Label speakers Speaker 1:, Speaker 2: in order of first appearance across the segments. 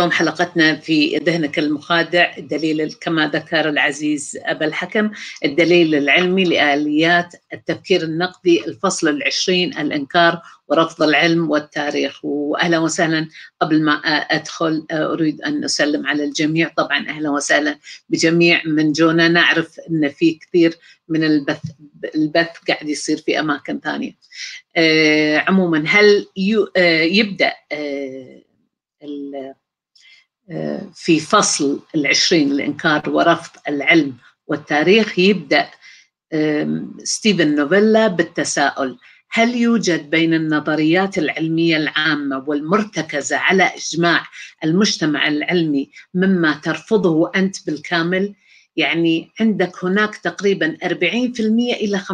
Speaker 1: اليوم حلقتنا في ذهنك المخادع الدليل كما ذكر العزيز أبا الحكم الدليل العلمي لآليات التفكير النقدي الفصل العشرين الإنكار ورفض العلم والتاريخ وأهلا وسهلا قبل ما أدخل أريد أن أسلم على الجميع طبعا أهلا وسهلا بجميع من جونا نعرف أن في كثير من البث البث قاعد يصير في أماكن ثانية آه، عموما هل آه، يبدأ آه، في فصل العشرين الإنكار ورفض العلم والتاريخ يبدأ ستيفن نوفيلا بالتساؤل هل يوجد بين النظريات العلمية العامة والمرتكزة على إجماع المجتمع العلمي مما ترفضه أنت بالكامل؟ يعني عندك هناك تقريبا 40% إلى 50%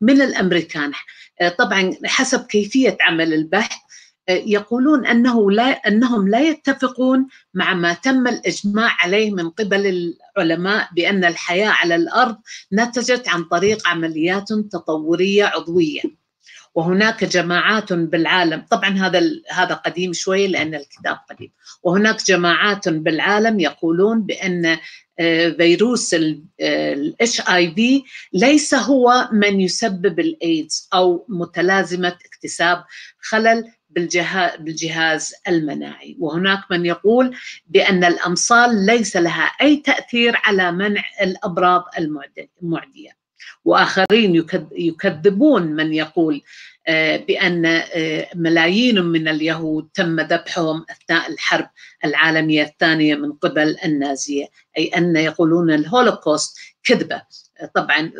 Speaker 1: من الأمريكان آه، طبعا حسب كيفية عمل البحث يقولون انه لا انهم لا يتفقون مع ما تم الاجماع عليه من قبل العلماء بان الحياه على الارض نتجت عن طريق عمليات تطوريه عضويه. وهناك جماعات بالعالم طبعا هذا هذا قديم شوي لان الكتاب قديم وهناك جماعات بالعالم يقولون بان آه، فيروس الاتش اي آه، في ليس هو من يسبب الايدز او متلازمه اكتساب خلل بالجهاز المناعي وهناك من يقول بأن الأمصال ليس لها أي تأثير على منع الأمراض المعدية واخرين يكذبون من يقول آه، بان آه، ملايين من اليهود تم ذبحهم اثناء الحرب العالميه الثانيه من قبل النازيه، اي ان يقولون الهولوكوست كذبه، آه، طبعا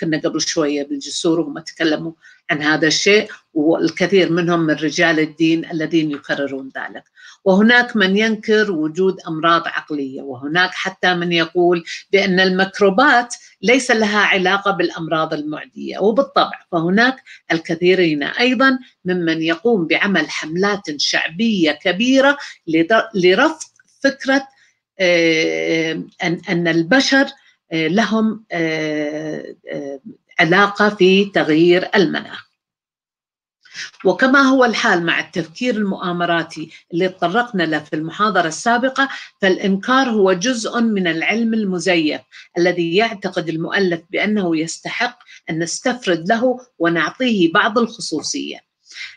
Speaker 1: كنا قبل شويه بالجسور وهم تكلموا عن هذا الشيء والكثير منهم من رجال الدين الذين يكررون ذلك. وهناك من ينكر وجود امراض عقليه وهناك حتى من يقول بان الميكروبات ليس لها علاقه بالامراض المعديه وبالطبع فهناك الكثيرين ايضا ممن يقوم بعمل حملات شعبيه كبيره لرفض فكره آه، ان البشر آه، لهم آه، علاقه في تغيير المناخ وكما هو الحال مع التفكير المؤامراتي اللي تطرقنا له في المحاضرة السابقة فالإنكار هو جزء من العلم المزيف الذي يعتقد المؤلف بأنه يستحق أن نستفرد له ونعطيه بعض الخصوصية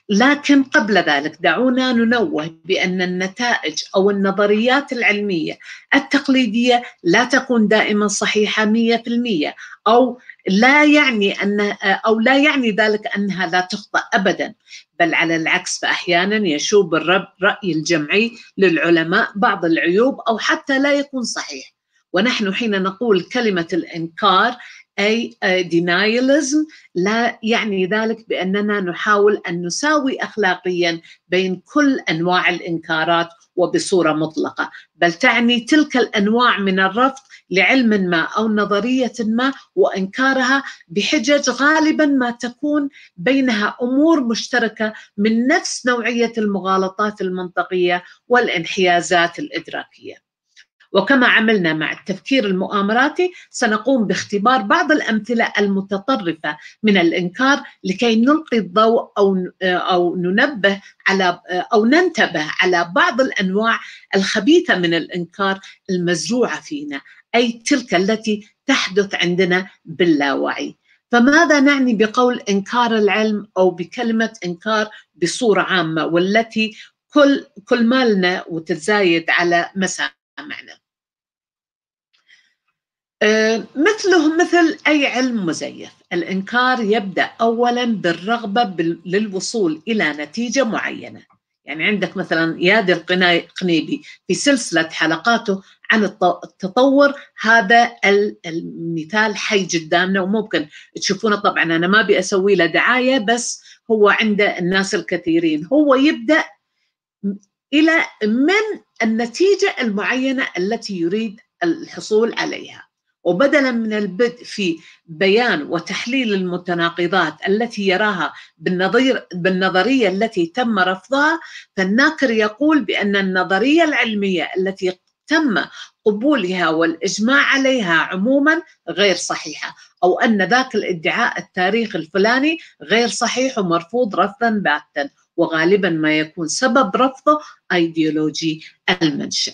Speaker 1: لكن قبل ذلك دعونا ننوه بأن النتائج أو النظريات العلمية التقليدية لا تكون دائما صحيحة 100% أو لا يعني أن أو لا يعني ذلك أنها لا تخطأ أبدا بل على العكس فأحيانا يشوب الرأي الجمعي للعلماء بعض العيوب أو حتى لا يكون صحيح ونحن حين نقول كلمة الإنكار أي دينايلزم لا يعني ذلك بأننا نحاول أن نساوي أخلاقيا بين كل أنواع الإنكارات وبصورة مطلقة بل تعني تلك الأنواع من الرفض لعلم ما أو نظرية ما وإنكارها بحجج غالبا ما تكون بينها أمور مشتركة من نفس نوعية المغالطات المنطقية والانحيازات الإدراكية وكما عملنا مع التفكير المؤامراتي سنقوم باختبار بعض الأمثلة المتطرفة من الإنكار لكي نلقي الضوء أو أو ننبه على أو ننتبه على بعض الأنواع الخبيثة من الإنكار المزروعة فينا أي تلك التي تحدث عندنا باللاوعي فماذا نعني بقول انكار العلم او بكلمه انكار بصوره عامه والتي كل كل مالنا وتتزايد على مسامعنا آه، مثله مثل أي علم مزيف الإنكار يبدأ أولا بالرغبة للوصول إلى نتيجة معينة يعني عندك مثلا يادي القنيبي في سلسلة حلقاته عن التطور هذا المثال حي قدامنا وممكن تشوفونه طبعا أنا ما أبي أسوي له دعاية بس هو عند الناس الكثيرين هو يبدأ إلى من النتيجة المعينة التي يريد الحصول عليها وبدلا من البدء في بيان وتحليل المتناقضات التي يراها بالنظير بالنظريه التي تم رفضها فالناكر يقول بان النظريه العلميه التي تم قبولها والاجماع عليها عموما غير صحيحه او ان ذاك الادعاء التاريخ الفلاني غير صحيح ومرفوض رفضا باتا وغالبا ما يكون سبب رفضه ايديولوجي المنشأ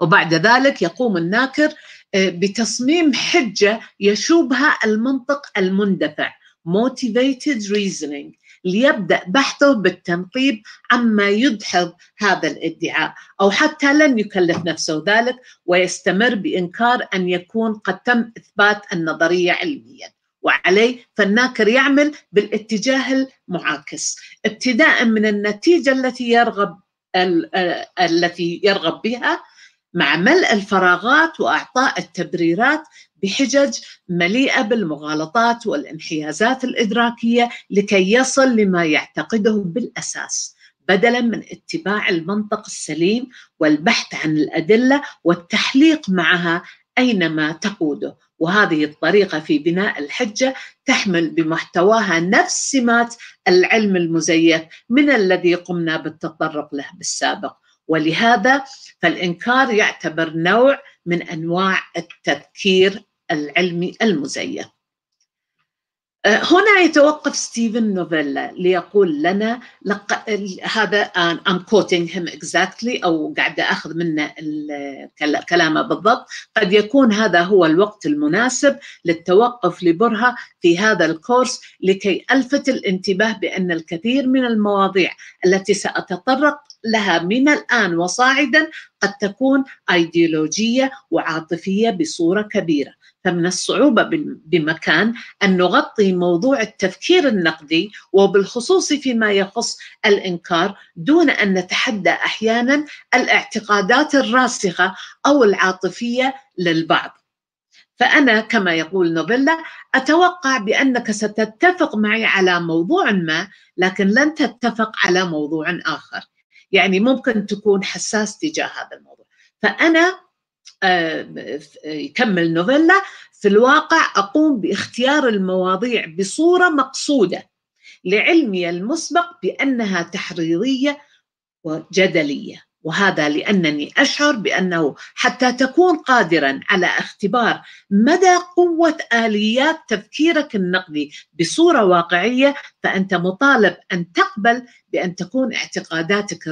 Speaker 1: وبعد ذلك يقوم الناكر آه، بتصميم حجة يشوبها المنطق المندفع motivated reasoning ليبدأ بحثه بالتنقيب عما يدحض هذا الادعاء أو حتى لن يكلف نفسه ذلك ويستمر بإنكار أن يكون قد تم إثبات النظرية علمياً وعليه فالناكر يعمل بالاتجاه المعاكس ابتداء من النتيجة التي يرغب آه، التي يرغب بها مع ملء الفراغات واعطاء التبريرات بحجج مليئه بالمغالطات والانحيازات الادراكيه لكي يصل لما يعتقده بالاساس بدلا من اتباع المنطق السليم والبحث عن الادله والتحليق معها اينما تقوده وهذه الطريقه في بناء الحجه تحمل بمحتواها نفس سمات العلم المزيف من الذي قمنا بالتطرق له بالسابق ولهذا فالإنكار يعتبر نوع من أنواع التذكير العلمي المزيف أه، هنا يتوقف ستيفن نوفيلا ليقول لنا لق... هذا أه، I'm quoting him exactly أو قاعدة أخذ منه كلامه بالضبط قد يكون هذا هو الوقت المناسب للتوقف لبرهة في هذا الكورس لكي ألفت الانتباه بأن الكثير من المواضيع التي سأتطرق لها من الآن وصاعدا قد تكون أيديولوجية وعاطفية بصورة كبيرة فمن الصعوبة بمكان أن نغطي موضوع التفكير النقدي وبالخصوص فيما يخص الإنكار دون أن نتحدى أحيانا الاعتقادات الراسخة أو العاطفية للبعض فأنا كما يقول نوبيلا أتوقع بأنك ستتفق معي على موضوع ما لكن لن تتفق على موضوع آخر يعني ممكن تكون حساس تجاه هذا الموضوع فأنا آه، يكمل نوفيلا في الواقع أقوم باختيار المواضيع بصورة مقصودة لعلمي المسبق بأنها تحريرية وجدلية وهذا لانني اشعر بانه حتى تكون قادرا على اختبار مدى قوه اليات تفكيرك النقدي بصوره واقعيه فانت مطالب ان تقبل بان تكون اعتقاداتك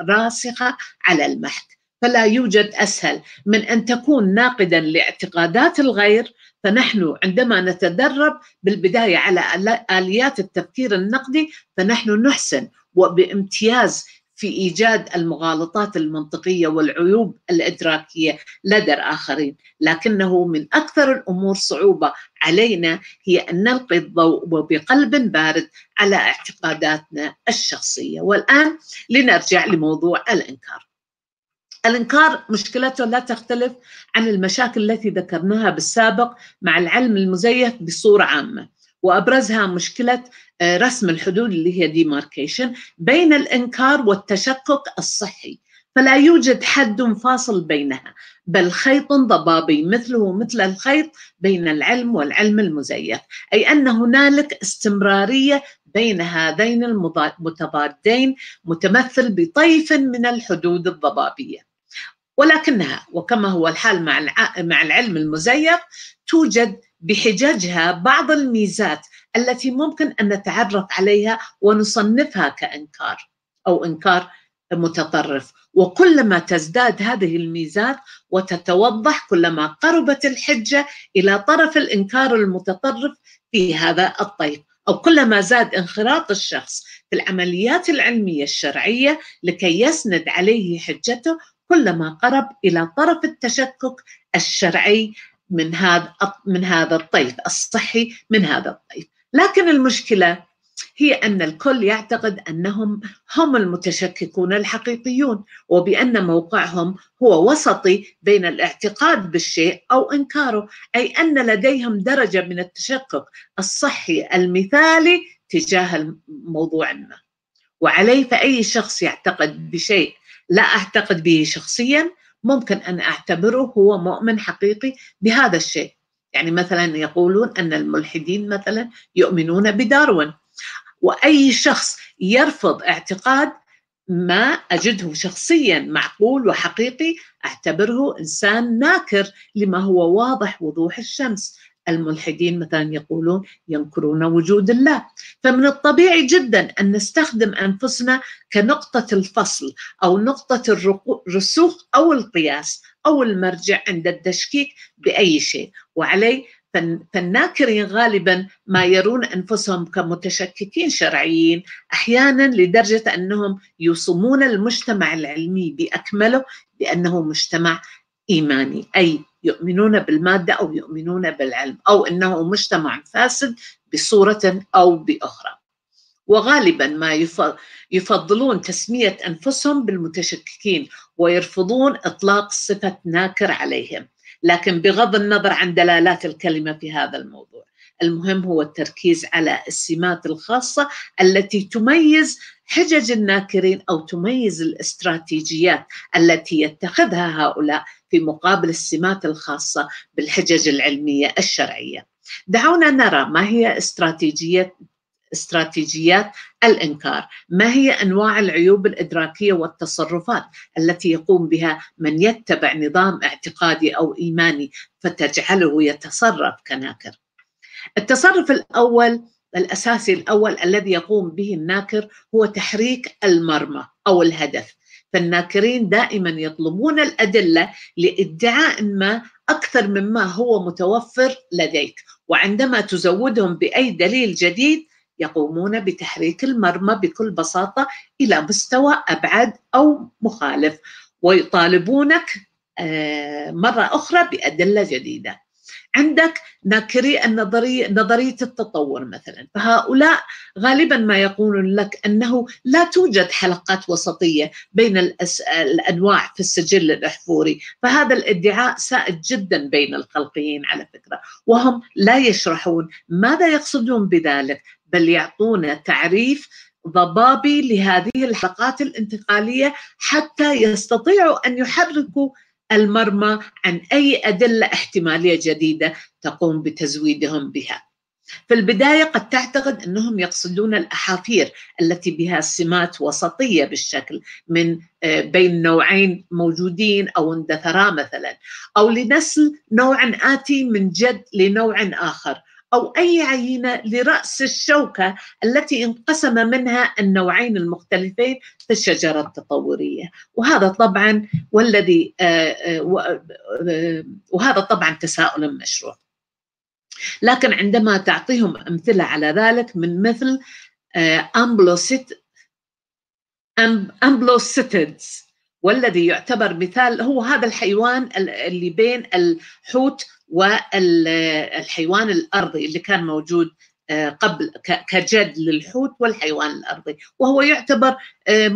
Speaker 1: الراسخه على المحك فلا يوجد اسهل من ان تكون ناقدا لاعتقادات الغير فنحن عندما نتدرب بالبدايه على اليات التفكير النقدي فنحن نحسن وبامتياز في ايجاد المغالطات المنطقيه والعيوب الادراكيه لدى الاخرين، لكنه من اكثر الامور صعوبه علينا هي ان نلقي الضوء وبقلب بارد على اعتقاداتنا الشخصيه، والان لنرجع لموضوع الانكار. الانكار مشكلته لا تختلف عن المشاكل التي ذكرناها بالسابق مع العلم المزيف بصوره عامه، وابرزها مشكله آه، رسم الحدود اللي هي ديماركيشن بين الانكار والتشقق الصحي فلا يوجد حد فاصل بينها بل خيط ضبابي مثله مثل الخيط بين العلم والعلم المزيف اي ان هنالك استمراريه بين هذين المتضادين متمثل بطيف من الحدود الضبابيه ولكنها وكما هو الحال مع العلم المزيف توجد بحججها بعض الميزات التي ممكن ان نتعرف عليها ونصنفها كانكار او انكار متطرف وكلما تزداد هذه الميزات وتتوضح كلما قربت الحجه الى طرف الانكار المتطرف في هذا الطيف او كلما زاد انخراط الشخص في العمليات العلميه الشرعيه لكي يسند عليه حجته كلما قرب الى طرف التشكك الشرعي من هذا من هذا الطيف الصحي من هذا الطيف لكن المشكله هي ان الكل يعتقد انهم هم المتشككون الحقيقيون وبان موقعهم هو وسطي بين الاعتقاد بالشيء او انكاره اي ان لديهم درجه من التشكك الصحي المثالي تجاه الموضوع ما وعليه فاي شخص يعتقد بشيء لا اعتقد به شخصيا ممكن أن أعتبره هو مؤمن حقيقي بهذا الشيء يعني مثلا يقولون أن الملحدين مثلا يؤمنون بداروين وأي شخص يرفض اعتقاد ما أجده شخصيا معقول وحقيقي أعتبره إنسان ناكر لما هو واضح وضوح الشمس الملحدين مثلا يقولون ينكرون وجود الله فمن الطبيعي جدا ان نستخدم انفسنا كنقطه الفصل او نقطه الرسوخ او القياس او المرجع عند التشكيك باي شيء وعليه فالناكرين غالبا ما يرون انفسهم كمتشككين شرعيين احيانا لدرجه انهم يصمون المجتمع العلمي باكمله بانه مجتمع ايماني اي يؤمنون بالمادة أو يؤمنون بالعلم أو أنه مجتمع فاسد بصورة أو بأخرى وغالبا ما يفضلون تسمية أنفسهم بالمتشككين ويرفضون إطلاق صفة ناكر عليهم لكن بغض النظر عن دلالات الكلمة في هذا الموضوع المهم هو التركيز على السمات الخاصة التي تميز حجج الناكرين أو تميز الاستراتيجيات التي يتخذها هؤلاء في مقابل السمات الخاصة بالحجج العلمية الشرعية دعونا نرى ما هي استراتيجية استراتيجيات الانكار ما هي انواع العيوب الادراكيه والتصرفات التي يقوم بها من يتبع نظام اعتقادي او ايماني فتجعله يتصرف كناكر التصرف الاول الاساسي الاول الذي يقوم به الناكر هو تحريك المرمى او الهدف فالناكرين دائما يطلبون الأدلة لادعاء ما أكثر مما هو متوفر لديك وعندما تزودهم بأي دليل جديد يقومون بتحريك المرمى بكل بساطة إلى مستوى أبعد أو مخالف ويطالبونك آه، مرة أخرى بأدلة جديدة عندك نكري النظرية نظرية التطور مثلا فهؤلاء غالبا ما يقولون لك أنه لا توجد حلقات وسطية بين الأنواع في السجل الأحفوري فهذا الادعاء سائد جدا بين الخلقيين على فكرة وهم لا يشرحون ماذا يقصدون بذلك بل يعطون تعريف ضبابي لهذه الحلقات الانتقالية حتى يستطيعوا أن يحركوا المرمى عن أي أدلة احتمالية جديدة تقوم بتزويدهم بها في البداية قد تعتقد أنهم يقصدون الأحافير التي بها سمات وسطية بالشكل من آه، بين نوعين موجودين أو اندثرا مثلا أو لنسل نوع آتي من جد لنوع آخر أو أي عينة لرأس الشوكة التي انقسم منها النوعين المختلفين في الشجرة التطورية وهذا طبعا والذي آه، آه، آه، وهذا طبعا تساؤل مشروع لكن عندما تعطيهم أمثلة على ذلك من مثل أمبلوسيت أمبلوسيتيدز والذي يعتبر مثال هو هذا الحيوان اللي بين الحوت والحيوان الارضي اللي كان موجود آه، قبل كجد للحوت والحيوان الارضي وهو يعتبر آه،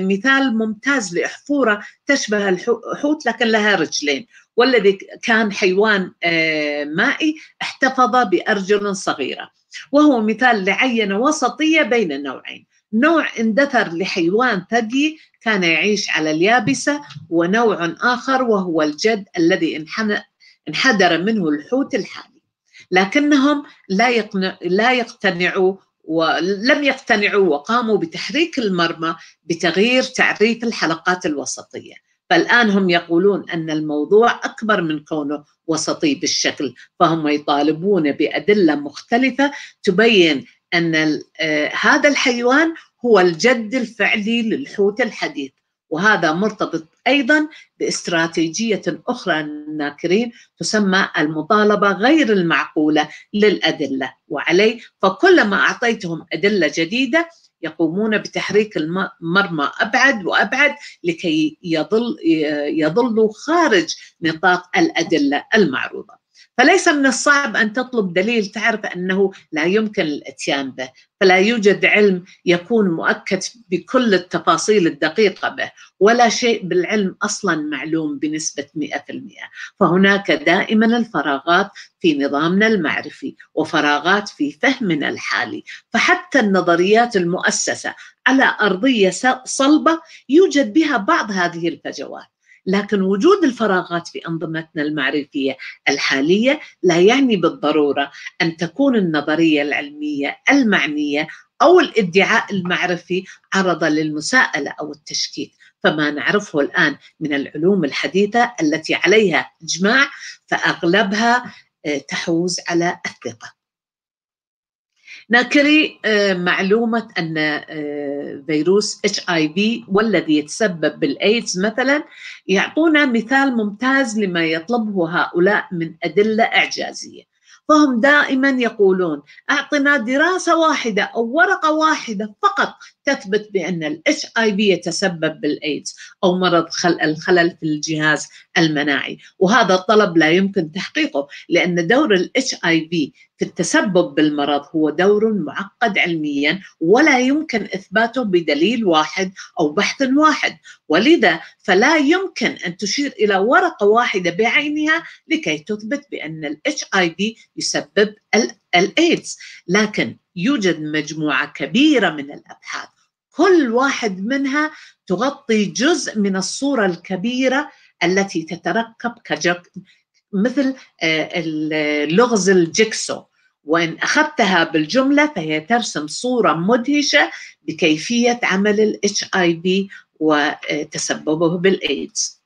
Speaker 1: مثال ممتاز لأحفورة تشبه الحوت لكن لها رجلين والذي كان حيوان آه، مائي احتفظ بأرجل صغيرة وهو مثال لعينة وسطية بين النوعين نوع اندثر لحيوان ثدي كان يعيش على اليابسة ونوع آخر وهو الجد الذي انحدر منه الحوت الحالي لكنهم لا, يقنع لا يقتنعوا ولم يقتنعوا وقاموا بتحريك المرمى بتغيير تعريف الحلقات الوسطيه فالآن هم يقولون أن الموضوع أكبر من كونه وسطي بالشكل فهم يطالبون بأدلة مختلفة تبين أن آه، هذا الحيوان هو الجد الفعلي للحوت الحديث وهذا مرتبط ايضا باستراتيجيه اخرى للناكرين تسمى المطالبه غير المعقوله للادله وعليه فكلما اعطيتهم ادله جديده يقومون بتحريك المرمى ابعد وابعد لكي يظل يظلوا خارج نطاق الادله المعروضه فليس من الصعب أن تطلب دليل تعرف أنه لا يمكن الإتيان به فلا يوجد علم يكون مؤكد بكل التفاصيل الدقيقة به ولا شيء بالعلم أصلا معلوم بنسبة 100% فهناك دائما الفراغات في نظامنا المعرفي وفراغات في فهمنا الحالي فحتى النظريات المؤسسة على أرضية صلبة يوجد بها بعض هذه الفجوات لكن وجود الفراغات في أنظمتنا المعرفية الحالية لا يعني بالضرورة أن تكون النظرية العلمية المعنية أو الادعاء المعرفي عرضة للمساءلة أو التشكيك فما نعرفه الآن من العلوم الحديثة التي عليها إجماع فأغلبها آه، تحوز على الثقة ناكري آه، معلومة أن آه، فيروس اتش اي في والذي يتسبب بالايدز مثلا يعطونا مثال ممتاز لما يطلبه هؤلاء من أدلة إعجازية فهم دائما يقولون أعطنا دراسة واحدة أو ورقة واحدة فقط تثبت بأن الاتش اي في يتسبب بالايدز أو مرض الخلل في الجهاز المناعي وهذا الطلب لا يمكن تحقيقه لأن دور الاتش اي في في التسبب بالمرض هو دور معقد علميا ولا يمكن إثباته بدليل واحد أو بحث واحد ولذا فلا يمكن أن تشير إلى ورقة واحدة بعينها لكي تثبت بأن الاتش اي في يسبب الايدز لكن يوجد مجموعة كبيرة من الأبحاث كل واحد منها تغطي جزء من الصورة الكبيرة التي تترقب كجك مثل آه، لغز الجكسو وإن أخذتها بالجملة فهي ترسم صورة مدهشة بكيفية عمل الـ HIV وتسببه بالإيدز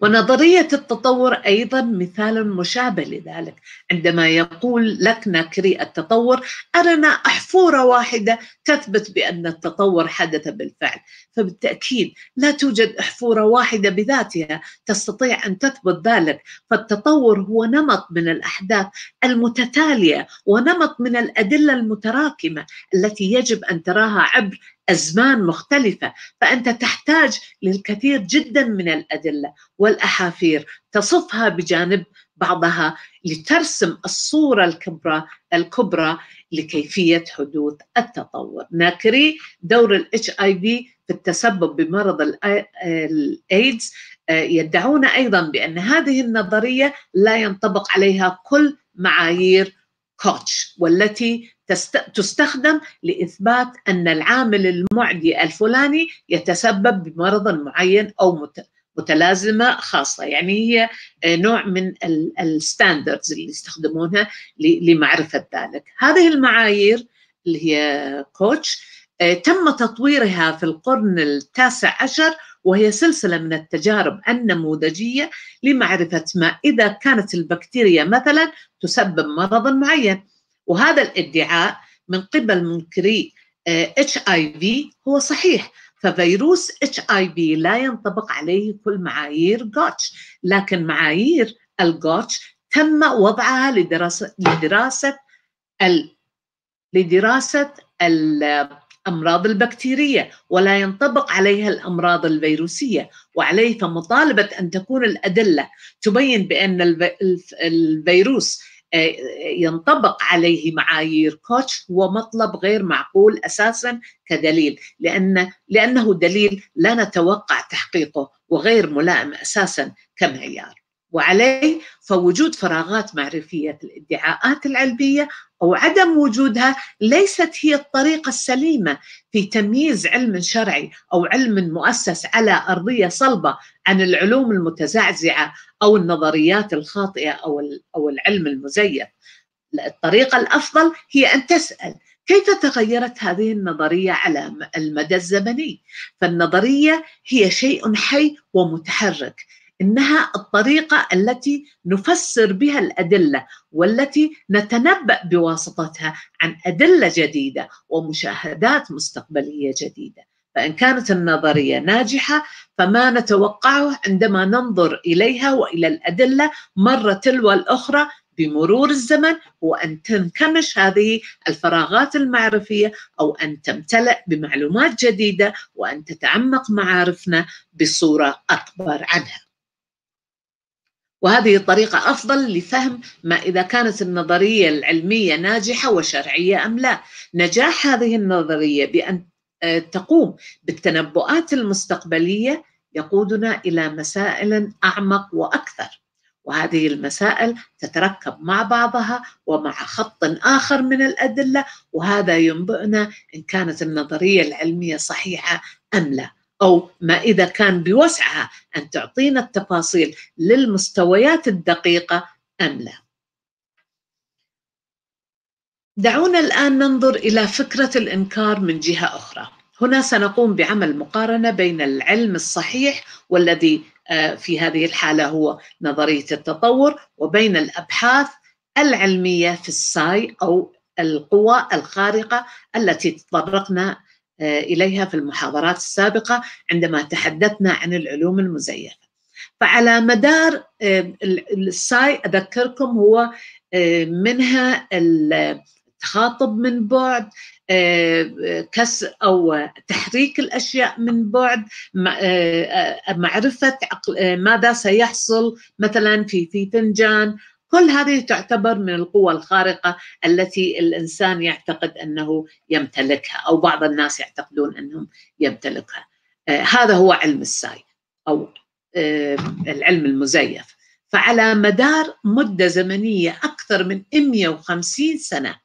Speaker 1: ونظرية التطور أيضا مثال مشابه لذلك عندما يقول لك ناكري التطور أرنا أحفورة واحدة تثبت بأن التطور حدث بالفعل فبالتأكيد لا توجد أحفورة واحدة بذاتها تستطيع أن تثبت ذلك فالتطور هو نمط من الأحداث المتتالية ونمط من الأدلة المتراكمة التي يجب أن تراها عبر أزمان مختلفة فأنت تحتاج للكثير جدا من الأدلة والأحافير تصفها بجانب بعضها لترسم الصورة الكبرى الكبرى لكيفية حدوث التطور ناكري دور الاتش اي في في التسبب بمرض الايدز يدعون ايضا بان هذه النظريه لا ينطبق عليها كل معايير كوتش والتي تستخدم لإثبات أن العامل المعدي الفلاني يتسبب بمرض معين أو متلازمة خاصة يعني هي آه، نوع من الستاندردز اللي يستخدمونها لمعرفة ذلك هذه المعايير اللي هي كوتش آه، تم تطويرها في القرن التاسع عشر وهي سلسلة من التجارب النموذجية لمعرفة ما إذا كانت البكتيريا مثلا تسبب مرض معين وهذا الادعاء من قبل منكري اتش اي في هو صحيح ففيروس اتش اي في لا ينطبق عليه كل معايير جوتش لكن معايير الجوتش تم وضعها لدراسه لدراسه ال لدراسه الأمراض البكتيرية ولا ينطبق عليها الأمراض الفيروسية وعليه فمطالبة أن تكون الأدلة تبين بأن الفيروس آه، ينطبق عليه معايير كوتش هو مطلب غير معقول اساسا كدليل لان لانه دليل لا نتوقع تحقيقه وغير ملائم اساسا كمعيار وعليه فوجود فراغات معرفيه في الادعاءات العلميه او عدم وجودها ليست هي الطريقه السليمه في تمييز علم شرعي او علم مؤسس على ارضيه صلبه عن العلوم المتزعزعه او النظريات الخاطئه او او العلم المزيف. الطريقه الافضل هي ان تسال كيف تغيرت هذه النظريه على المدى الزمني؟ فالنظريه هي شيء حي ومتحرك، انها الطريقه التي نفسر بها الادله والتي نتنبا بواسطتها عن ادله جديده ومشاهدات مستقبليه جديده فان كانت النظريه ناجحه فما نتوقعه عندما ننظر اليها والى الادله مره تلو الاخرى بمرور الزمن هو أن تنكمش هذه الفراغات المعرفية أو أن تمتلئ بمعلومات جديدة وأن تتعمق معارفنا بصورة أكبر عنها وهذه الطريقة أفضل لفهم ما إذا كانت النظرية العلمية ناجحة وشرعية أم لا نجاح هذه النظرية بأن آه، تقوم بالتنبؤات المستقبلية يقودنا إلى مسائل أعمق وأكثر وهذه المسائل تتركب مع بعضها ومع خط آخر من الأدلة وهذا ينبئنا إن كانت النظرية العلمية صحيحة أم لا أو ما إذا كان بوسعها أن تعطينا التفاصيل للمستويات الدقيقة أم لا دعونا الآن ننظر إلى فكرة الإنكار من جهة أخرى هنا سنقوم بعمل مقارنة بين العلم الصحيح والذي آه، في هذه الحالة هو نظرية التطور وبين الأبحاث العلمية في الساي أو القوى الخارقة التي تطرقنا آه، إليها في المحاضرات السابقة عندما تحدثنا عن العلوم المزيفة فعلى مدار آه، الساي أذكركم هو آه، منها التخاطب من بعد كسر أو تحريك الأشياء من بعد معرفة ماذا سيحصل مثلا في في فنجان كل هذه تعتبر من القوى الخارقة التي الإنسان يعتقد أنه يمتلكها أو بعض الناس يعتقدون أنهم يمتلكها آه، هذا هو علم الساي أو آه، العلم المزيف فعلى مدار مدة زمنية أكثر من 150 سنة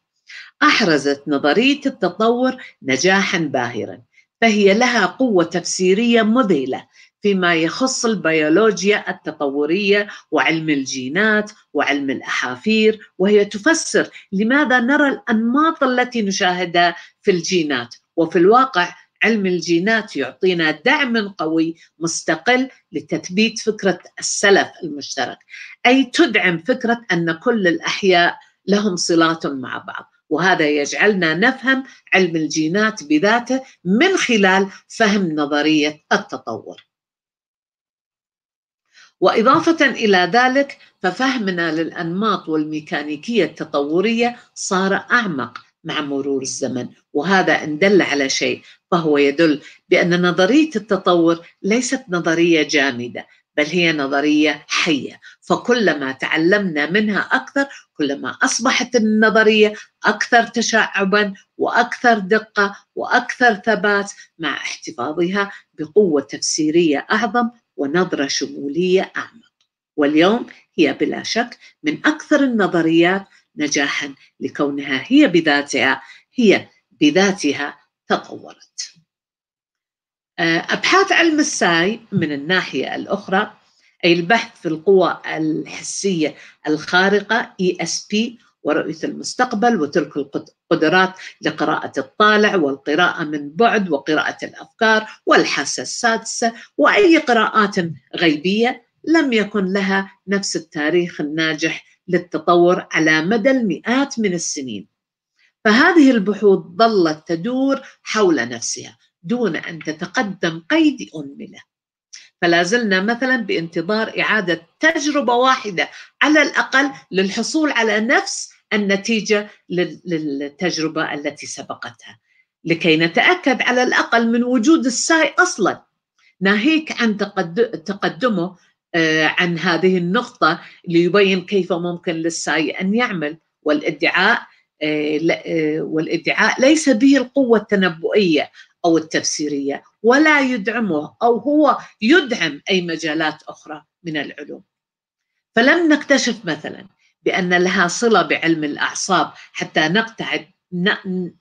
Speaker 1: أحرزت نظرية التطور نجاحا باهرا فهي لها قوة تفسيرية مذهلة فيما يخص البيولوجيا التطوريه وعلم الجينات وعلم الاحافير وهي تفسر لماذا نرى الانماط التي نشاهدها في الجينات وفي الواقع علم الجينات يعطينا دعم قوي مستقل لتثبيت فكره السلف المشترك اي تدعم فكره ان كل الاحياء لهم صلات مع بعض وهذا يجعلنا نفهم علم الجينات بذاته من خلال فهم نظريه التطور واضافه الى ذلك ففهمنا للانماط والميكانيكيه التطوريه صار اعمق مع مرور الزمن وهذا ان دل على شيء فهو يدل بان نظريه التطور ليست نظريه جامده بل هي نظريه حيه فكلما تعلمنا منها اكثر كلما اصبحت النظريه اكثر تشعبا واكثر دقه واكثر ثبات مع احتفاظها بقوه تفسيريه اعظم ونظرة شمولية أعمق واليوم هي بلا شك من أكثر النظريات نجاحا لكونها هي بذاتها هي بذاتها تطورت آه، أبحاث علم الساي من الناحية الأخرى أي البحث في القوى الحسية الخارقة ESP ورؤية المستقبل وترك قدرات لقراءة الطالع والقراءة من بعد وقراءة الأفكار والحاسة السادسة وأي قراءات غيبية لم يكن لها نفس التاريخ الناجح للتطور على مدى المئات من السنين فهذه البحوث ظلت تدور حول نفسها دون أن تتقدم قيد أنملة فلا زلنا مثلا بانتظار إعادة تجربة واحدة على الأقل للحصول على نفس النتيجه للتجربه التي سبقتها لكي نتاكد على الاقل من وجود الساي اصلا ناهيك عن تقدمه آه، عن هذه النقطه ليبين كيف ممكن للساي ان يعمل والادعاء آه، آه، والادعاء ليس به القوه التنبؤيه او التفسيريه ولا يدعمه او هو يدعم اي مجالات اخرى من العلوم فلم نكتشف مثلا بأن لها صلة بعلم الأعصاب حتى نقتعد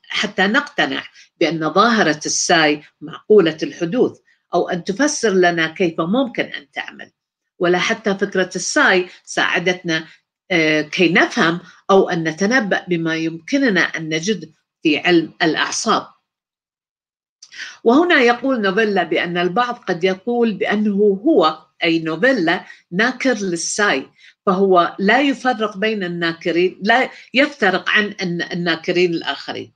Speaker 1: حتى نقتنع بأن ظاهرة الساي معقولة الحدوث أو أن تفسر لنا كيف ممكن أن تعمل ولا حتى فكرة الساي ساعدتنا آه، كي نفهم أو أن نتنبأ بما يمكننا أن نجد في علم الأعصاب وهنا يقول نوفيلا بأن البعض قد يقول بأنه هو أي نوفيلا ناكر للساي فهو لا يفرق بين الناكرين لا يفترق عن الناكرين الآخرين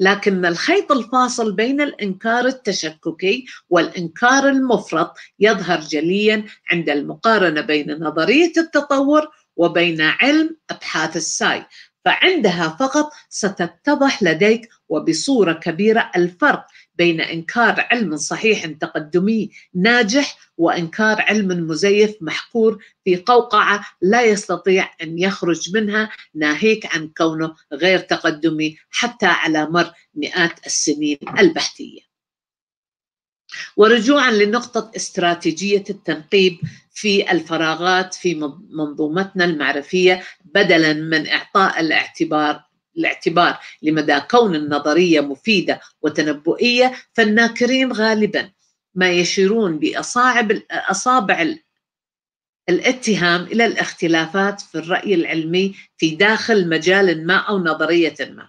Speaker 1: لكن الخيط الفاصل بين الانكار التشككي والانكار المفرط يظهر جليا عند المقارنه بين نظريه التطور وبين علم ابحاث الساي فعندها فقط ستتضح لديك وبصوره كبيره الفرق بين انكار علم صحيح تقدمي ناجح وانكار علم مزيف محقور في قوقعه لا يستطيع ان يخرج منها ناهيك عن كونه غير تقدمي حتى على مر مئات السنين البحثيه. ورجوعا لنقطة استراتيجية التنقيب في الفراغات في منظومتنا المعرفية بدلا من إعطاء الاعتبار الاعتبار لمدى كون النظريه مفيده وتنبؤيه فالناكرين غالبا ما يشيرون باصاعب اصابع الاتهام الى الاختلافات في الراي العلمي في داخل مجال ما او نظريه ما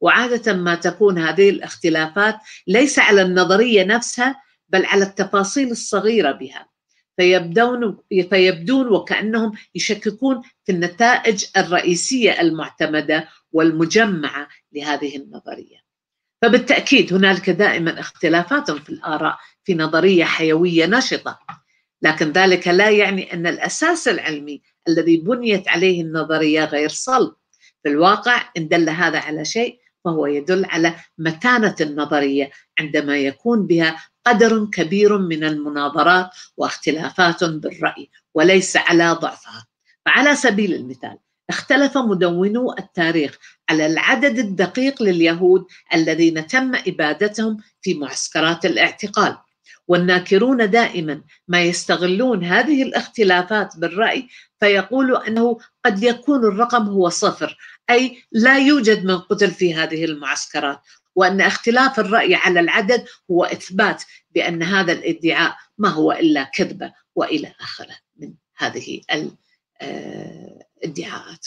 Speaker 1: وعاده ما تكون هذه الاختلافات ليس على النظريه نفسها بل على التفاصيل الصغيره بها فيبدون فيبدون وكانهم يشككون في النتائج الرئيسيه المعتمده والمجمعه لهذه النظريه. فبالتاكيد هنالك دائما اختلافات في الاراء في نظريه حيويه نشطه لكن ذلك لا يعني ان الاساس العلمي الذي بنيت عليه النظريه غير صلب في الواقع ان دل هذا على شيء فهو يدل على متانه النظريه عندما يكون بها قدر كبير من المناظرات واختلافات بالراي وليس على ضعفها فعلى سبيل المثال اختلف مدونو التاريخ على العدد الدقيق لليهود الذين تم إبادتهم في معسكرات الاعتقال والناكرون دائما ما يستغلون هذه الاختلافات بالرأي فيقول أنه قد يكون الرقم هو صفر أي لا يوجد من قتل في هذه المعسكرات وأن اختلاف الرأي على العدد هو إثبات بأن هذا الادعاء ما هو إلا كذبة وإلى آخره من هذه آه، ادعاءات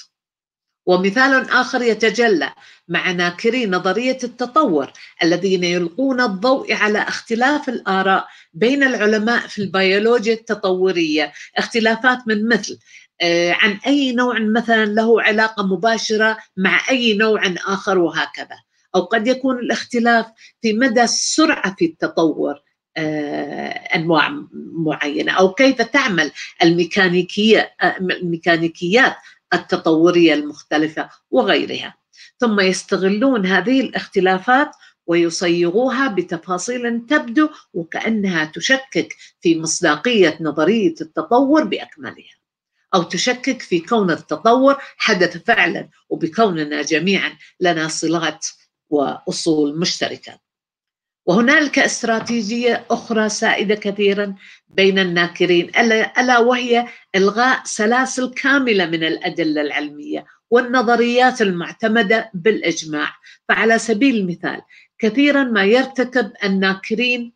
Speaker 1: ومثال آخر يتجلى مع ناكري نظرية التطور الذين يلقون الضوء على اختلاف الآراء بين العلماء في البيولوجيا التطورية اختلافات من مثل آه، عن أي نوع مثلا له علاقة مباشرة مع أي نوع آخر وهكذا أو قد يكون الاختلاف في مدى السرعة في التطور آه، أنواع معينه او كيف تعمل الميكانيكيه آه، الميكانيكيات التطوريه المختلفه وغيرها ثم يستغلون هذه الاختلافات ويصيغوها بتفاصيل تبدو وكانها تشكك في مصداقيه نظريه التطور باكملها او تشكك في كون التطور حدث فعلا وبكوننا جميعا لنا صلات واصول مشتركه وهنالك استراتيجية أخرى سائدة كثيرا بين الناكرين ألا وهي إلغاء سلاسل كاملة من الأدلة العلمية والنظريات المعتمدة بالإجماع فعلى سبيل المثال كثيرا ما يرتكب الناكرين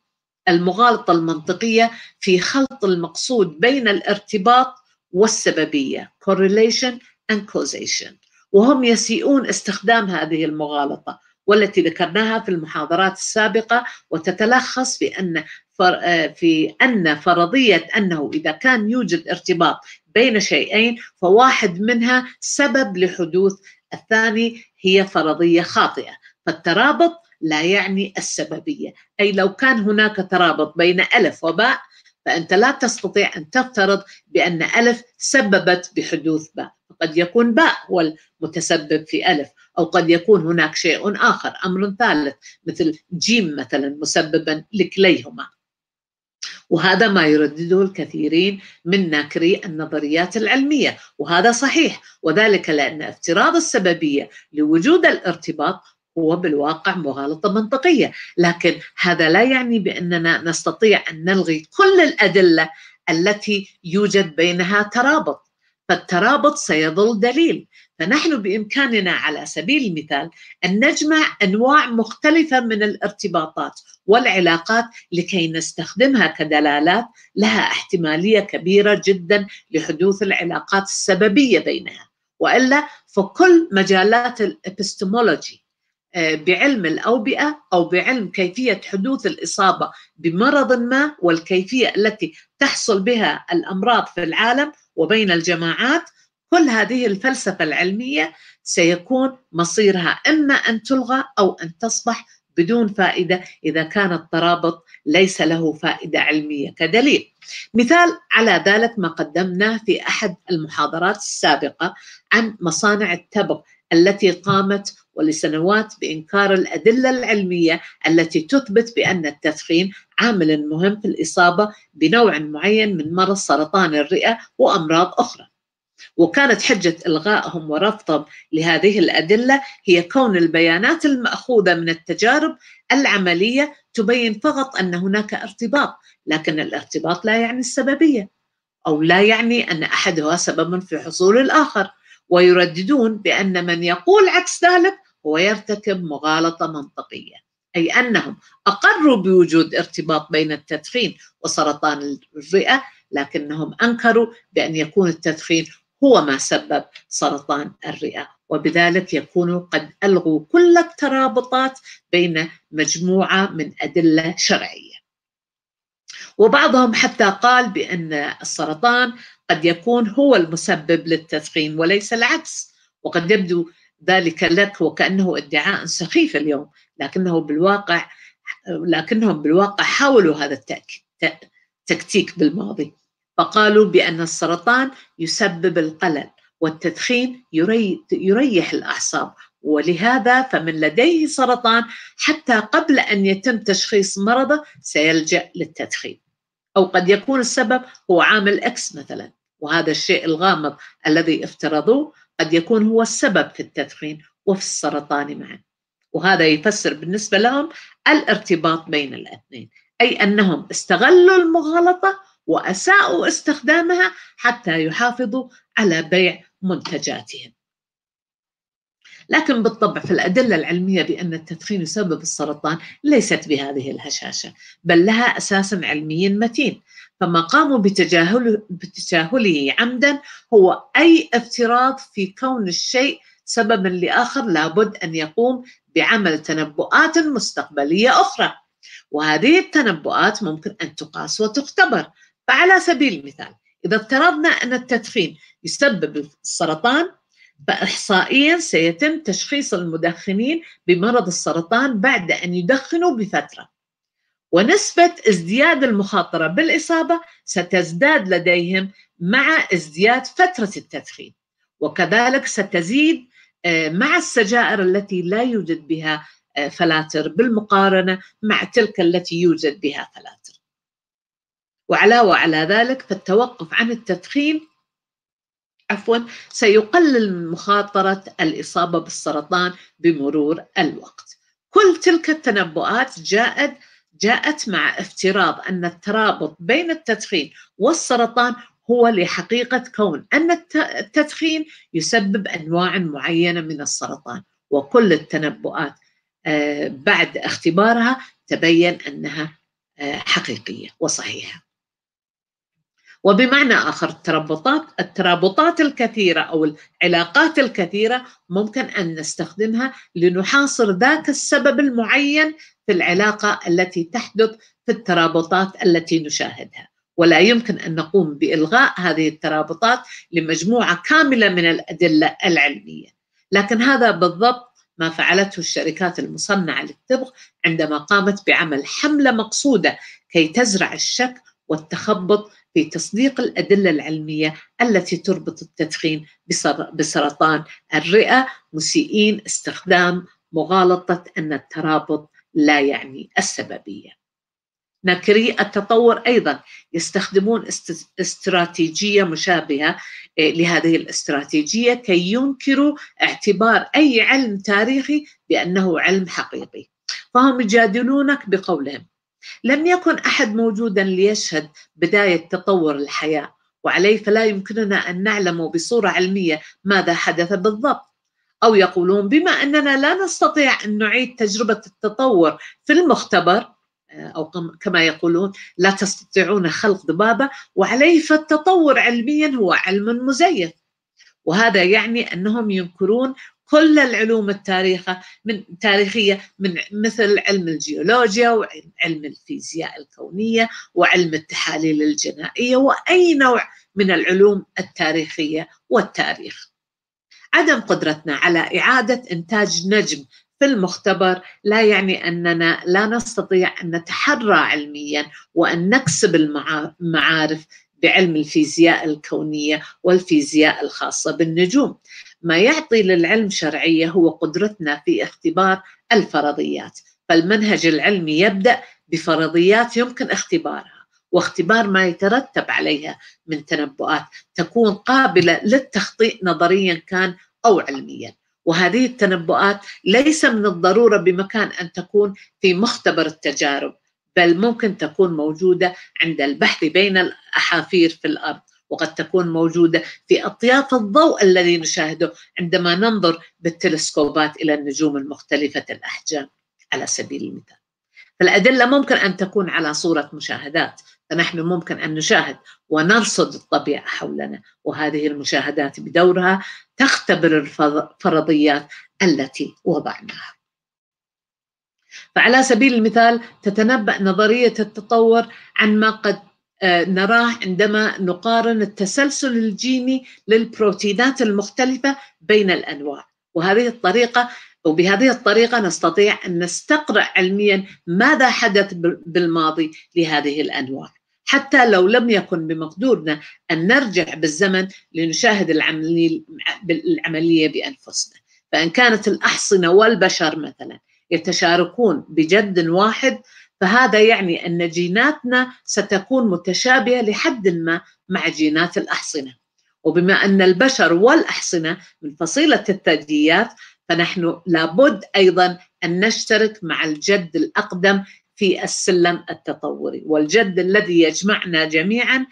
Speaker 1: المغالطة المنطقية في خلط المقصود بين الارتباط والسببية correlation and causation وهم يسيئون استخدام هذه المغالطة والتي ذكرناها في المحاضرات السابقة وتتلخص في أن آه، في أن فرضية أنه إذا كان يوجد ارتباط بين شيئين فواحد منها سبب لحدوث الثاني هي فرضية خاطئة فالترابط لا يعني السببية أي لو كان هناك ترابط بين ألف وباء فأنت لا تستطيع أن تفترض بأن ألف سببت بحدوث باء قد يكون باء هو المتسبب في ألف أو قد يكون هناك شيء آخر أمر ثالث مثل جيم مثلا مسببا لكليهما وهذا ما يردده الكثيرين من ناكري النظريات العلميه وهذا صحيح وذلك لان افتراض السببيه لوجود الارتباط هو بالواقع مغالطه منطقيه لكن هذا لا يعني باننا نستطيع ان نلغي كل الادله التي يوجد بينها ترابط فالترابط سيظل دليل فنحن بامكاننا على سبيل المثال ان نجمع انواع مختلفه من الارتباطات والعلاقات لكي نستخدمها كدلالات لها احتماليه كبيره جدا لحدوث العلاقات السببيه بينها والا فكل مجالات الابستمولوجي آه، بعلم الاوبئه او بعلم كيفيه حدوث الاصابه بمرض ما والكيفيه التي تحصل بها الامراض في العالم وبين الجماعات كل هذه الفلسفة العلمية سيكون مصيرها إما أن تلغى أو أن تصبح بدون فائدة إذا كان الترابط ليس له فائدة علمية كدليل مثال على ذلك ما قدمناه في أحد المحاضرات السابقة عن مصانع التبغ التي قامت ولسنوات بإنكار الأدلة العلمية التي تثبت بأن التدخين عامل مهم في الإصابة بنوع معين من مرض سرطان الرئة وأمراض أخرى وكانت حجة إلغائهم ورفضهم لهذه الأدلة هي كون البيانات المأخوذة من التجارب العملية تبين فقط أن هناك ارتباط لكن الارتباط لا يعني السببية أو لا يعني أن أحدها سبب في حصول الآخر ويرددون بأن من يقول عكس ذلك هو يرتكب مغالطة منطقية أي أنهم أقروا بوجود ارتباط بين التدخين وسرطان الرئة لكنهم أنكروا بأن يكون التدخين هو ما سبب سرطان الرئة وبذلك يكونوا قد ألغوا كل الترابطات بين مجموعة من أدلة شرعية وبعضهم حتى قال بأن السرطان قد يكون هو المسبب للتدخين وليس العكس وقد يبدو ذلك لك وكأنه ادعاء سخيف اليوم لكنه بالواقع لكنهم بالواقع حاولوا هذا التكتيك بالماضي فقالوا بأن السرطان يسبب القلل والتدخين يريح الأعصاب ولهذا فمن لديه سرطان حتى قبل أن يتم تشخيص مرضه سيلجأ للتدخين أو قد يكون السبب هو عامل إكس مثلا وهذا الشيء الغامض الذي افترضوه قد يكون هو السبب في التدخين وفي السرطان معا وهذا يفسر بالنسبة لهم الارتباط بين الاثنين أي أنهم استغلوا المغالطة وأساءوا استخدامها حتى يحافظوا على بيع منتجاتهم لكن بالطبع في الأدلة العلمية بأن التدخين يسبب السرطان ليست بهذه الهشاشة بل لها أساس علمي متين فما قاموا بتجاهله, بتجاهله عمدا هو أي افتراض في كون الشيء سببا لآخر لابد أن يقوم بعمل تنبؤات مستقبلية أخرى وهذه التنبؤات ممكن أن تقاس وتختبر فعلى سبيل المثال إذا افترضنا أن التدخين يسبب السرطان فإحصائيا سيتم تشخيص المدخنين بمرض السرطان بعد أن يدخنوا بفترة ونسبة ازدياد المخاطرة بالإصابة ستزداد لديهم مع ازدياد فترة التدخين وكذلك ستزيد آه، مع السجائر التي لا يوجد بها آه، فلاتر بالمقارنة مع تلك التي يوجد بها فلاتر وعلاوة على ذلك فالتوقف عن التدخين عفوا سيقلل مخاطرة الإصابة بالسرطان بمرور الوقت كل تلك التنبؤات جاءت جاءت مع افتراض أن الترابط بين التدخين والسرطان هو لحقيقة كون أن التدخين يسبب أنواع معينة من السرطان وكل التنبؤات آه، بعد اختبارها تبين أنها آه، حقيقية وصحيحة وبمعنى آخر الترابطات الترابطات الكثيرة أو العلاقات الكثيرة ممكن أن نستخدمها لنحاصر ذاك السبب المعين في العلاقة التي تحدث في الترابطات التي نشاهدها ولا يمكن أن نقوم بإلغاء هذه الترابطات لمجموعة كاملة من الأدلة العلمية لكن هذا بالضبط ما فعلته الشركات المصنعة للتبغ عندما قامت بعمل حملة مقصودة كي تزرع الشك والتخبط في تصديق الأدلة العلمية التي تربط التدخين بسرطان الرئة مسيئين استخدام مغالطة أن الترابط لا يعني السببية ناكري التطور أيضا يستخدمون استراتيجية مشابهة آه، لهذه الاستراتيجية كي ينكروا اعتبار أي علم تاريخي بأنه علم حقيقي فهم يجادلونك بقولهم لم يكن أحد موجودا ليشهد بداية تطور الحياة وعليه فلا يمكننا أن نعلم بصورة علمية ماذا حدث بالضبط أو يقولون بما أننا لا نستطيع أن نعيد تجربة التطور في المختبر آه، أو كما يقولون لا تستطيعون خلق ذبابة وعليه فالتطور علميا هو علم مزيف وهذا يعني أنهم ينكرون كل العلوم التاريخة من تاريخية من مثل علم الجيولوجيا وعلم الفيزياء الكونية وعلم التحاليل الجنائية وأي نوع من العلوم التاريخية والتاريخ عدم قدرتنا على إعادة إنتاج نجم في المختبر لا يعني أننا لا نستطيع أن نتحرى علميا وأن نكسب المعارف بعلم الفيزياء الكونية والفيزياء الخاصة بالنجوم ما يعطي للعلم شرعية هو قدرتنا في اختبار الفرضيات فالمنهج العلمي يبدأ بفرضيات يمكن اختبارها واختبار ما يترتب عليها من تنبؤات تكون قابلة للتخطيء نظريا كان أو علميا وهذه التنبؤات ليس من الضرورة بمكان أن تكون في مختبر التجارب بل ممكن تكون موجودة عند البحث بين الأحافير في الأرض وقد تكون موجودة في أطياف الضوء الذي نشاهده عندما ننظر بالتلسكوبات إلى النجوم المختلفة الأحجام على سبيل المثال فالأدلة ممكن أن تكون على صورة مشاهدات فنحن ممكن أن نشاهد ونرصد الطبيعة حولنا وهذه المشاهدات بدورها تختبر الفرضيات التي وضعناها فعلى سبيل المثال تتنبأ نظرية التطور عن ما قد آه، نراه عندما نقارن التسلسل الجيني للبروتينات المختلفة بين الأنواع وهذه الطريقة وبهذه الطريقة نستطيع أن نستقرأ علميا ماذا حدث بالماضي لهذه الأنواع حتى لو لم يكن بمقدورنا أن نرجع بالزمن لنشاهد العملية بأنفسنا فإن كانت الأحصنة والبشر مثلا يتشاركون بجد واحد فهذا يعني أن جيناتنا ستكون متشابهة لحد ما مع جينات الأحصنة وبما أن البشر والأحصنة من فصيلة الثدييات فنحن لابد أيضا أن نشترك مع الجد الأقدم في السلم التطوري والجد الذي يجمعنا جميعا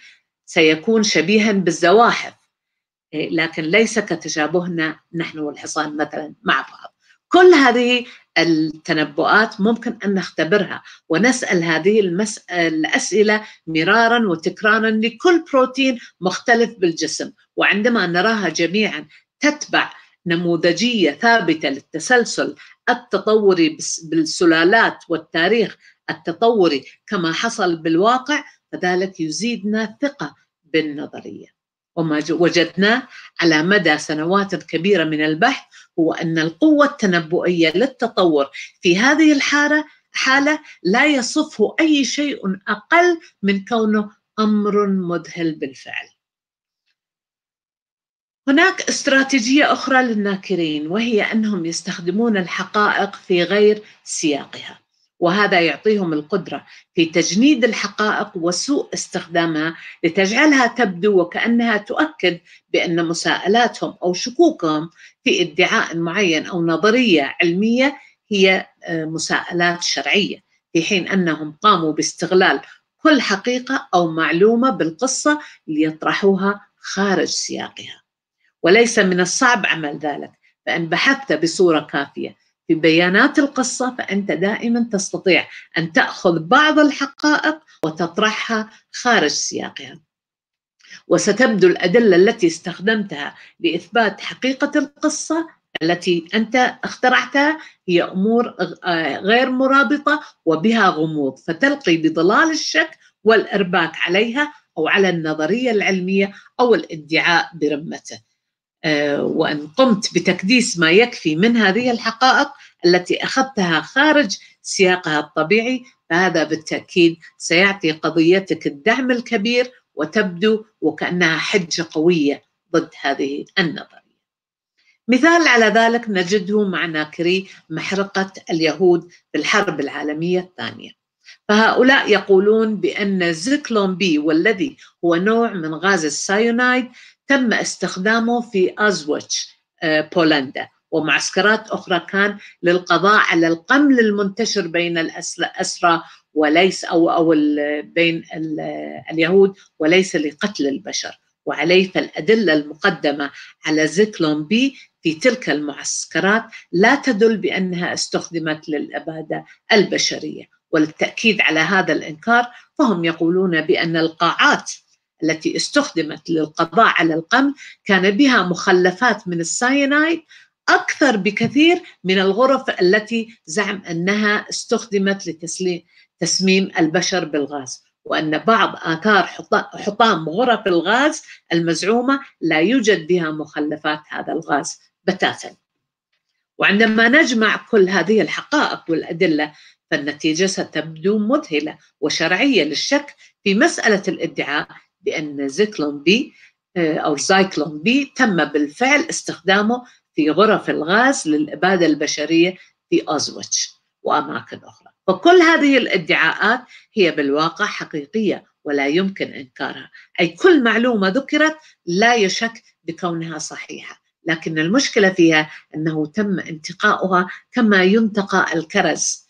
Speaker 1: سيكون شبيها بالزواحف إيه، لكن ليس كتشابهنا نحن والحصان مثلا مع بعض كل هذه التنبؤات ممكن ان نختبرها ونسال هذه المس... الاسئله مرارا وتكرارا لكل بروتين مختلف بالجسم وعندما نراها جميعا تتبع نموذجيه ثابته للتسلسل التطوري بالسلالات والتاريخ التطوري كما حصل بالواقع فذلك يزيدنا ثقه بالنظريه وما وجدناه على مدى سنوات كبيره من البحث هو ان القوه التنبؤيه للتطور في هذه الحاله حاله لا يصفه اي شيء اقل من كونه امر مذهل بالفعل. هناك استراتيجيه اخرى للناكرين وهي انهم يستخدمون الحقائق في غير سياقها. وهذا يعطيهم القدره في تجنيد الحقائق وسوء استخدامها لتجعلها تبدو وكانها تؤكد بان مساءلاتهم او شكوكهم في ادعاء معين او نظريه علميه هي آه، مساءلات شرعيه في حين انهم قاموا باستغلال كل حقيقه او معلومه بالقصه ليطرحوها خارج سياقها وليس من الصعب عمل ذلك فان بحثت بصوره كافيه في بيانات القصة فأنت دائما تستطيع أن تأخذ بعض الحقائق وتطرحها خارج سياقها وستبدو الأدلة التي استخدمتها لإثبات حقيقة القصة التي أنت اخترعتها هي أمور آه، غير مرابطة وبها غموض فتلقي بظلال الشك والإرباك عليها أو على النظرية العلمية أو الادعاء برمته آه، وان قمت بتكديس ما يكفي من هذه الحقائق التي اخذتها خارج سياقها الطبيعي فهذا بالتاكيد سيعطي قضيتك الدعم الكبير وتبدو وكانها حجه قويه ضد هذه النظريه. مثال على ذلك نجده مع ناكري محرقه اليهود في الحرب العالميه الثانيه. فهؤلاء يقولون بأن زيكلون بي والذي هو نوع من غاز السايونايد تم استخدامه في أزوتش آه، بولندا ومعسكرات أخرى كان للقضاء على القمل المنتشر بين الأسرى وليس أو أو بين اليهود وليس لقتل البشر وعليه فالأدلة المقدمة على بي في تلك المعسكرات لا تدل بأنها استخدمت للإبادة البشرية وللتأكيد على هذا الإنكار فهم يقولون بأن القاعات التي استخدمت للقضاء على القمل كان بها مخلفات من الساينايد أكثر بكثير من الغرف التي زعم أنها استخدمت لتسميم البشر بالغاز وأن بعض آثار حطام غرف الغاز المزعومة لا يوجد بها مخلفات هذا الغاز بتاتا وعندما نجمع كل هذه الحقائق والأدلة فالنتيجة ستبدو مذهلة وشرعية للشك في مسألة الادعاء بأن زيكلون بي آه، أو زايكلون بي تم بالفعل استخدامه في غرف الغاز للإبادة البشرية في أوزويتش وأماكن أخرى فكل هذه الادعاءات هي بالواقع حقيقية ولا يمكن إنكارها أي كل معلومة ذكرت لا يشك بكونها صحيحة لكن المشكلة فيها أنه تم انتقاؤها كما ينتقى الكرز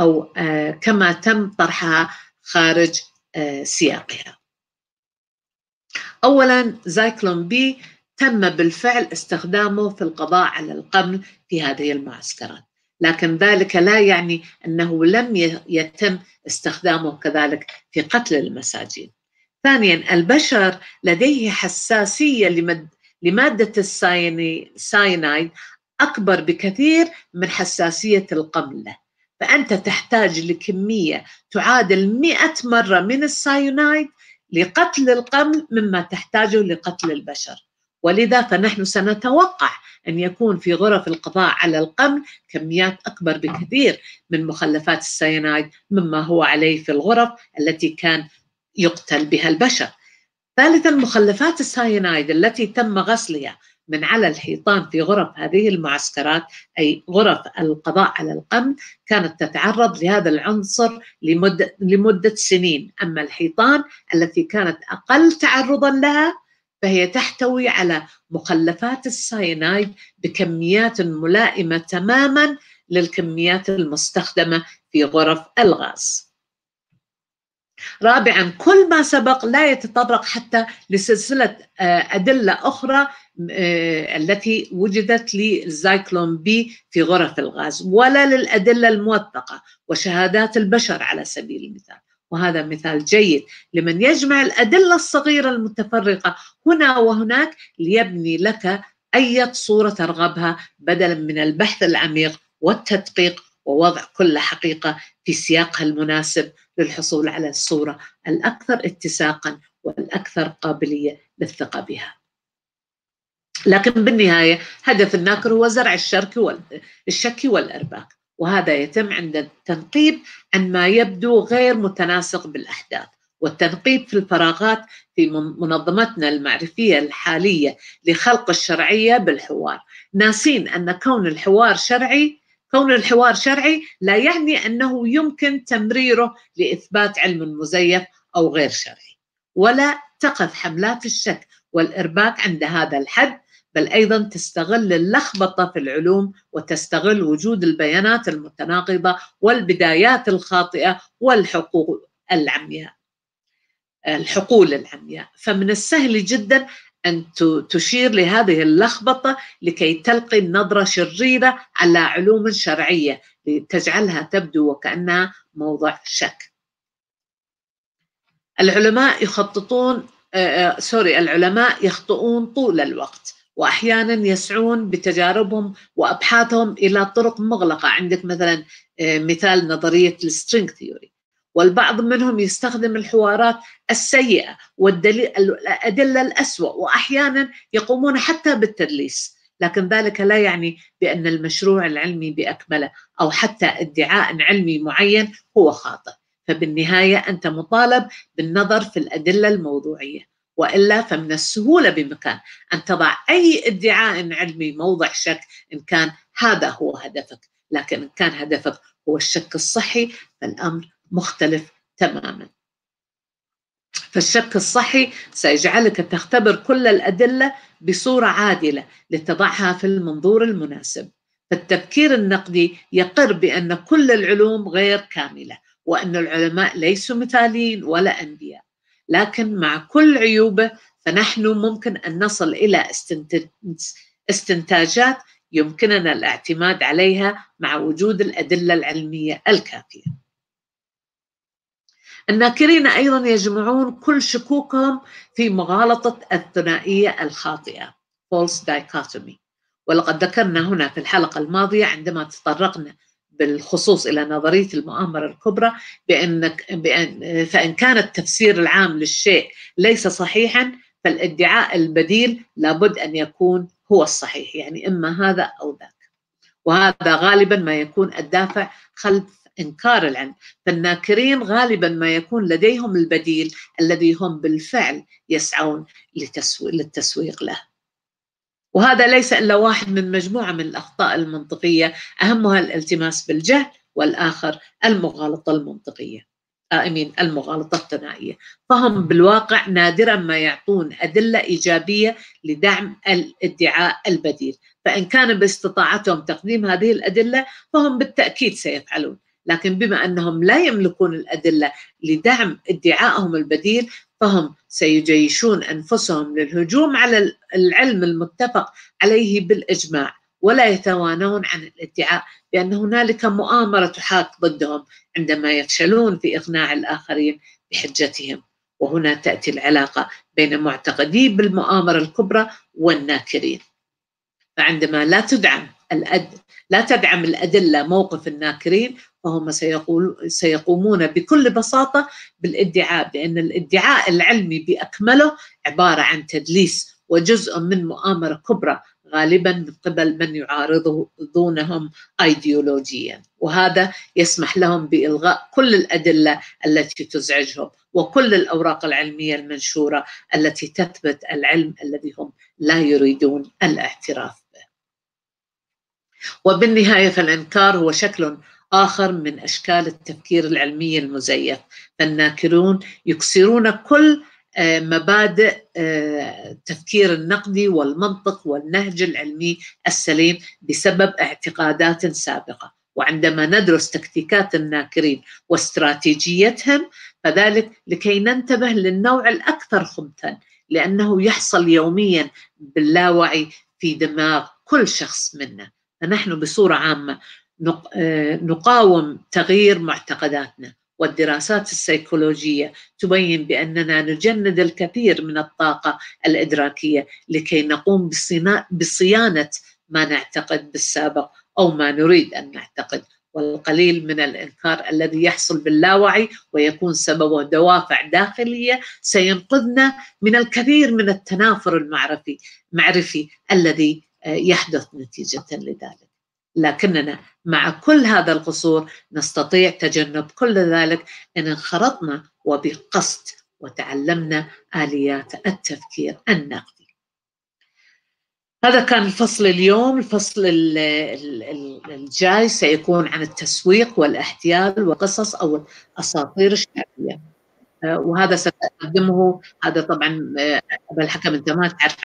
Speaker 1: أو آه، كما تم طرحها خارج آه، سياقها أولا زايكلون بي تم بالفعل استخدامه في القضاء على القمل في هذه المعسكرات لكن ذلك لا يعني أنه لم يتم استخدامه كذلك في قتل المساجين ثانيا البشر لديه حساسية لمادة الساينايد أكبر بكثير من حساسية القمل له فأنت تحتاج لكمية تعادل 100 مرة من الساينايد لقتل القمل مما تحتاجه لقتل البشر ولذا فنحن سنتوقع أن يكون في غرف القضاء على القمل كميات أكبر بكثير من مخلفات السيانايد مما هو عليه في الغرف التي كان يقتل بها البشر ثالثا مخلفات السيانايد التي تم غسلها من على الحيطان في غرف هذه المعسكرات أي غرف القضاء على القمع كانت تتعرض لهذا العنصر لمدة, لمدة سنين أما الحيطان التي كانت أقل تعرضا لها فهي تحتوي على مخلفات السيانايد بكميات ملائمة تماما للكميات المستخدمة في غرف الغاز رابعا كل ما سبق لا يتطرق حتى لسلسلة آه، أدلة أخرى آه، التي وجدت للزايكلون بي في غرف الغاز ولا للأدلة الموثقة وشهادات البشر على سبيل المثال وهذا مثال جيد لمن يجمع الأدلة الصغيرة المتفرقة هنا وهناك ليبني لك أي صورة ترغبها بدلا من البحث العميق والتدقيق ووضع كل حقيقة في سياقها المناسب للحصول على الصورة الأكثر اتساقا والأكثر قابلية للثقة بها لكن بالنهاية هدف الناكر هو زرع الشرك الشك والأرباك وهذا يتم عند التنقيب عن ما يبدو غير متناسق بالأحداث والتنقيب في الفراغات في منظمتنا المعرفية الحالية لخلق الشرعية بالحوار ناسين أن كون الحوار شرعي كون الحوار شرعي لا يعني أنه يمكن تمريره لإثبات علم مزيف أو غير شرعي ولا تقف حملات الشك والإرباك عند هذا الحد بل ايضا تستغل اللخبطه في العلوم وتستغل وجود البيانات المتناقضه والبدايات الخاطئه والحقوق العمياء الحقول العمياء فمن السهل جدا ان تشير لهذه اللخبطه لكي تلقي نظره شريره على علوم شرعيه لتجعلها تبدو وكانها موضع شك العلماء يخططون آه، آه، سوري العلماء يخطئون طول الوقت واحيانا يسعون بتجاربهم وابحاثهم الى طرق مغلقه عندك مثلا آه، مثال نظريه السترينج ثيوري والبعض منهم يستخدم الحوارات السيئه والادله الاسوء واحيانا يقومون حتى بالتدليس لكن ذلك لا يعني بان المشروع العلمي باكمله او حتى ادعاء علمي معين هو خاطئ فبالنهايه انت مطالب بالنظر في الادله الموضوعيه والا فمن السهوله بمكان ان تضع اي ادعاء علمي موضع شك ان كان هذا هو هدفك، لكن ان كان هدفك هو الشك الصحي فالامر مختلف تماما. فالشك الصحي سيجعلك تختبر كل الادله بصوره عادله لتضعها في المنظور المناسب. فالتفكير النقدي يقر بان كل العلوم غير كامله وان العلماء ليسوا مثاليين ولا انبياء. لكن مع كل عيوبه فنحن ممكن أن نصل إلى استنتاجات يمكننا الاعتماد عليها مع وجود الأدلة العلمية الكافية الناكرين أيضا يجمعون كل شكوكهم في مغالطة الثنائية الخاطئة false dichotomy ولقد ذكرنا هنا في الحلقة الماضية عندما تطرقنا بالخصوص الى نظريه المؤامره الكبرى بانك بأن فان كان التفسير العام للشيء ليس صحيحا فالادعاء البديل لابد ان يكون هو الصحيح يعني اما هذا او ذاك وهذا غالبا ما يكون الدافع خلف انكار العلم فالناكرين غالبا ما يكون لديهم البديل الذي هم بالفعل يسعون للتسويق له وهذا ليس الا واحد من مجموعه من الاخطاء المنطقيه اهمها الالتماس بالجهل والاخر المغالطه المنطقيه امين المغالطه الثنائيه فهم بالواقع نادرا ما يعطون ادله ايجابيه لدعم الادعاء البديل فان كان باستطاعتهم تقديم هذه الادله فهم بالتاكيد سيفعلون لكن بما انهم لا يملكون الادله لدعم ادعائهم البديل فهم سيجيشون انفسهم للهجوم على العلم المتفق عليه بالاجماع ولا يتوانون عن الادعاء بان هنالك مؤامره تحاك ضدهم عندما يفشلون في اقناع الاخرين بحجتهم وهنا تاتي العلاقه بين معتقدي بالمؤامره الكبرى والناكرين فعندما لا تدعم الأد... لا تدعم الأدلة موقف الناكرين فهم سيقول... سيقومون بكل بساطة بالادعاء بأن الادعاء العلمي بأكمله عبارة عن تدليس وجزء من مؤامرة كبرى غالبا من قبل من يعارضونهم ايديولوجيا وهذا يسمح لهم بالغاء كل الادله التي تزعجهم وكل الاوراق العلميه المنشوره التي تثبت العلم الذي هم لا يريدون الاعتراف وبالنهاية فالإنكار هو شكل آخر من أشكال التفكير العلمي المزيف فالناكرون يكسرون كل آه، مبادئ التفكير آه، النقدي والمنطق والنهج العلمي السليم بسبب اعتقادات سابقه وعندما ندرس تكتيكات الناكرين واستراتيجيتهم فذلك لكي ننتبه للنوع الاكثر خبثا لانه يحصل يوميا باللاوعي في دماغ كل شخص منا فنحن بصورة عامة آه، نقاوم تغيير معتقداتنا والدراسات السيكولوجية تبين بأننا نجند الكثير من الطاقة الإدراكية لكي نقوم بصيانة ما نعتقد بالسابق أو ما نريد أن نعتقد والقليل من الإنكار الذي يحصل باللاوعي ويكون سببه دوافع داخلية سينقذنا من الكثير من التنافر المعرفي معرفي الذي يحدث نتيجة لذلك لكننا مع كل هذا القصور نستطيع تجنب كل ذلك إن انخرطنا وبقصد وتعلمنا آليات التفكير النقدي هذا كان الفصل اليوم الفصل الجاي سيكون عن التسويق والاحتيال وقصص أو الأساطير الشعبية آه، وهذا سأقدمه هذا طبعا آه، أبا الحكم أنت ما تعرف